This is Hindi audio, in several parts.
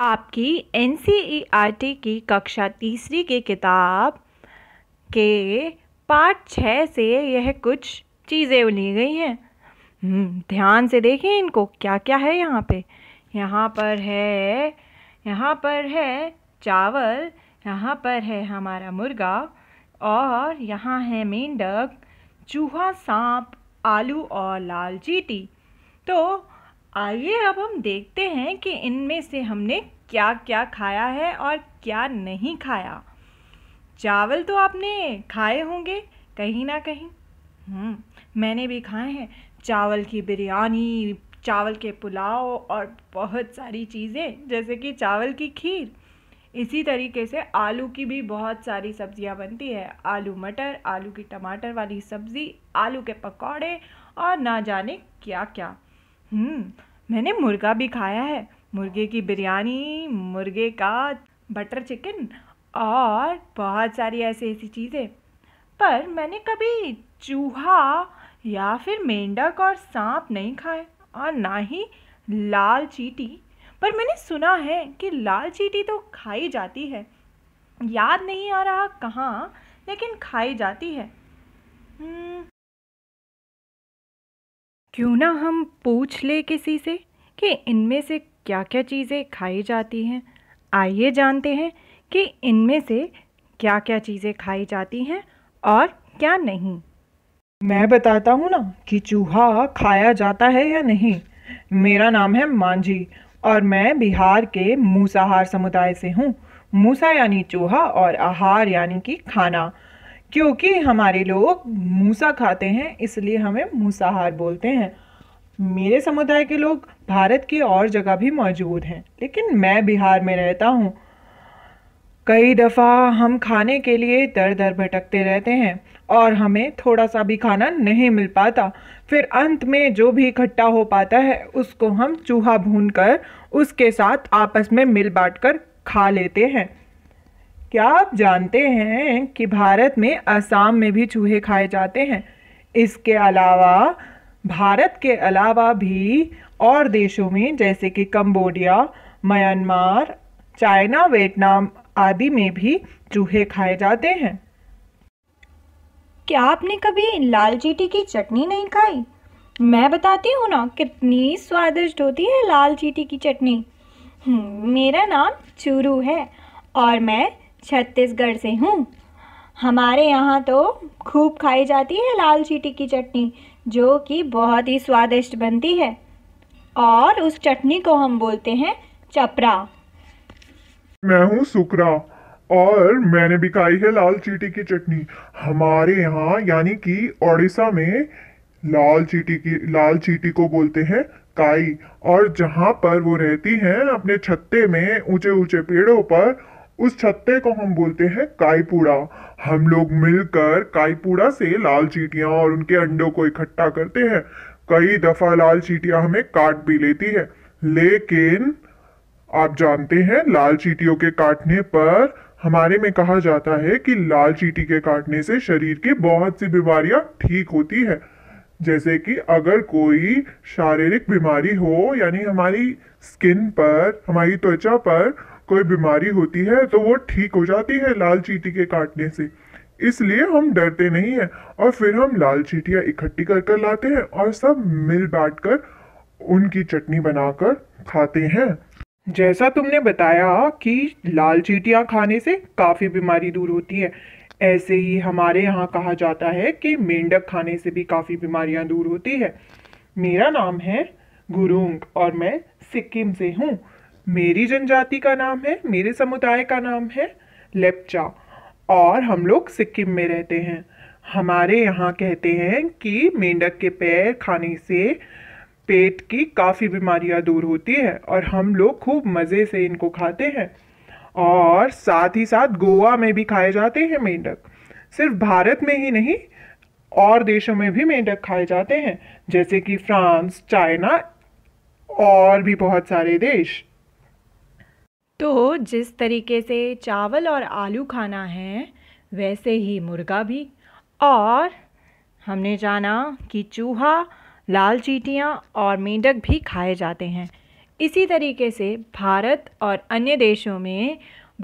आपकी एन e की कक्षा तीसरी की किताब के पार्ट छः से यह कुछ चीज़ें ली गई हैं हम्म, ध्यान से देखें इनको क्या क्या है यहाँ पे यहाँ पर है यहाँ पर है चावल यहाँ पर है हमारा मुर्गा और यहाँ है मेंढक चूहा सांप आलू और लाल चीटी तो आइए अब हम देखते हैं कि इनमें से हमने क्या क्या खाया है और क्या नहीं खाया चावल तो आपने खाए होंगे कहीं ना कहीं हम्म, मैंने भी खाए हैं चावल की बिरयानी चावल के पुलाव और बहुत सारी चीज़ें जैसे कि चावल की खीर इसी तरीके से आलू की भी बहुत सारी सब्जियां बनती है आलू मटर आलू की टमाटर वाली सब्ज़ी आलू के पकौड़े और ना जाने क्या क्या हम्म, मैंने मुर्गा भी खाया है मुर्गे की बिरयानी मुर्गे का बटर चिकन और बहुत सारी ऐसी ऐसी चीज़ें पर मैंने कभी चूहा या फिर मेंढक और सांप नहीं खाए और ना ही लाल चीटी पर मैंने सुना है कि लाल चीटी तो खाई जाती है याद नहीं आ रहा कहाँ लेकिन खाई जाती है हम्म, क्यों ना हम पूछ ले किसी से कि इनमें से क्या क्या चीज़ें खाई जाती हैं आइए जानते हैं कि इनमें से क्या क्या चीज़ें खाई जाती हैं और क्या नहीं मैं बताता हूँ ना कि चूहा खाया जाता है या नहीं मेरा नाम है मांझी और मैं बिहार के मूसाहार समुदाय से हूँ मूसा यानी चूहा और आहार यानी कि खाना क्योंकि हमारे लोग मूसा खाते हैं इसलिए हमें मूसाहार बोलते हैं मेरे समुदाय के लोग भारत की और जगह भी मौजूद हैं लेकिन मैं बिहार में रहता हूँ कई दफ़ा हम खाने के लिए दर दर भटकते रहते हैं और हमें थोड़ा सा भी खाना नहीं मिल पाता फिर अंत में जो भी इकट्ठा हो पाता है उसको हम चूहा भून कर उसके साथ आपस में मिल बांट कर खा लेते हैं क्या आप जानते हैं कि भारत में असम में भी चूहे खाए जाते हैं इसके अलावा भारत के अलावा भी और देशों में जैसे कि कंबोडिया म्यांमार चाइना वियतनाम आदि में भी चूहे खाए जाते हैं क्या आपने कभी लाल चीटी की चटनी नहीं खाई मैं बताती हूँ ना कितनी स्वादिष्ट होती है लाल चीटी की चटनी हम्म, मेरा नाम चूरू है और मैं छत्तीसगढ़ से हूँ हमारे यहाँ तो खूब खाई जाती है लाल चीटी की चटनी जो कि बहुत ही स्वादिष्ट बनती है और उस चटनी को हम बोलते हैं चपरा मैं हूँ सुकरा और मैंने भी खाई है लाल चीटी की चटनी हमारे यहाँ यानी कि ओडिशा में लाल चीटी की लाल चीटी को बोलते हैं काई और जहाँ पर वो रहती हैं अपने छत्ते में ऊंचे ऊंचे पेड़ों पर उस छत्ते को हम बोलते हैं काईपूड़ा हम लोग मिलकर काईपूड़ा से लाल चीटियाँ और उनके अंडों को इकट्ठा करते हैं कई दफ़ा लाल चीटियाँ हमें काट भी लेती है लेकिन आप जानते हैं लाल चीटियों के काटने पर हमारे में कहा जाता है कि लाल चीटी के काटने से शरीर की बहुत सी बीमारियां ठीक होती है जैसे कि अगर कोई शारीरिक बीमारी हो यानी हमारी स्किन पर हमारी त्वचा पर कोई बीमारी होती है तो वो ठीक हो जाती है लाल चीटी के काटने से इसलिए हम डरते नहीं हैं और फिर हम लाल चीटियाँ इकट्ठी कर कर लाते हैं और सब मिल बाट कर उनकी चटनी बनाकर खाते हैं जैसा तुमने बताया कि लाल चीटियाँ खाने से काफ़ी बीमारी दूर होती है ऐसे ही हमारे यहाँ कहा जाता है कि मेंढक खाने से भी काफ़ी बीमारियाँ दूर होती है मेरा नाम है गुरुंग और मैं सिक्किम से हूँ मेरी जनजाति का नाम है मेरे समुदाय का नाम है लेपचा और हम लोग सिक्किम में रहते हैं हमारे यहाँ कहते हैं कि मेंढक के पैर खाने से पेट की काफ़ी बीमारियाँ दूर होती है और हम लोग खूब मज़े से इनको खाते हैं और साथ ही साथ गोवा में भी खाए जाते हैं मेंढक सिर्फ भारत में ही नहीं और देशों में भी मेंढक खाए जाते हैं जैसे कि फ्रांस चाइना और भी बहुत सारे देश तो जिस तरीके से चावल और आलू खाना है वैसे ही मुर्गा भी और हमने जाना कि चूहा लाल चीटियाँ और मेंढक भी खाए जाते हैं इसी तरीके से भारत और अन्य देशों में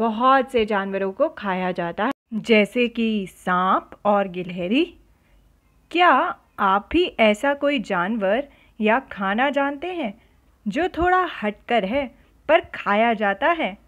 बहुत से जानवरों को खाया जाता है जैसे कि सांप और गिलहरी क्या आप भी ऐसा कोई जानवर या खाना जानते हैं जो थोड़ा हटकर है पर खाया जाता है